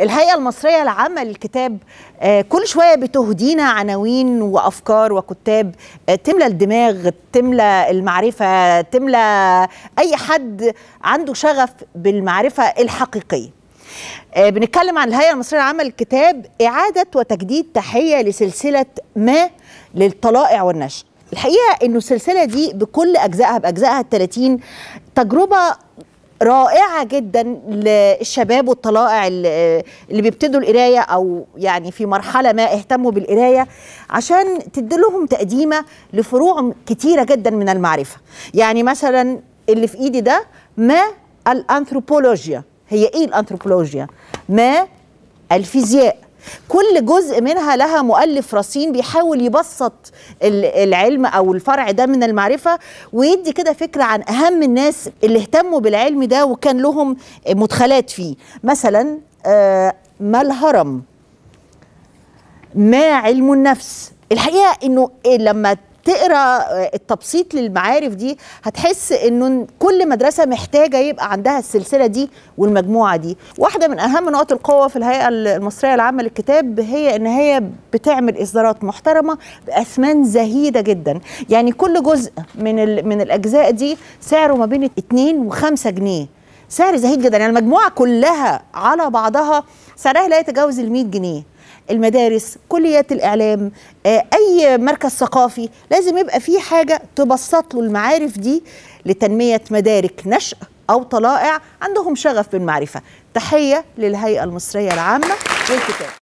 الهيئة المصرية لعمل الكتاب آه، كل شوية بتهدينا عناوين وأفكار وكتاب آه، تملى الدماغ تملى المعرفة تملى أي حد عنده شغف بالمعرفة الحقيقية آه، بنتكلم عن الهيئة المصرية لعمل الكتاب إعادة وتجديد تحية لسلسلة ما للطلائع والنشر الحقيقة أنه السلسلة دي بكل أجزائها بأجزائها ال 30 تجربة رائعه جدا للشباب والطلائع اللي بيبتدوا القرايه او يعني في مرحله ما اهتموا بالقرايه عشان لهم تقديمه لفروع كتيره جدا من المعرفه يعني مثلا اللي في ايدي ده ما الانثروبولوجيا هي ايه الانثروبولوجيا ما الفيزياء كل جزء منها لها مؤلف رصين بيحاول يبسط العلم او الفرع ده من المعرفه ويدي كده فكره عن اهم الناس اللي اهتموا بالعلم ده وكان لهم مدخلات فيه مثلا آه، ما الهرم ما علم النفس الحقيقه انه إيه لما تقرا التبسيط للمعارف دي هتحس انه كل مدرسه محتاجه يبقى عندها السلسله دي والمجموعه دي واحده من اهم نقاط القوه في الهيئه المصريه العامه للكتاب هي ان هي بتعمل اصدارات محترمه باثمان زهيده جدا يعني كل جزء من من الاجزاء دي سعره ما بين 2 و 5 جنيه سعر زهيد جدا يعني المجموعه كلها على بعضها سعرها لا يتجاوز ال 100 جنيه المدارس كليات الاعلام آه، اي مركز ثقافي لازم يبقى في حاجه تبسط له المعارف دي لتنميه مدارك نشأ او طلائع عندهم شغف بالمعرفه تحيه للهيئه المصريه العامه والكتاب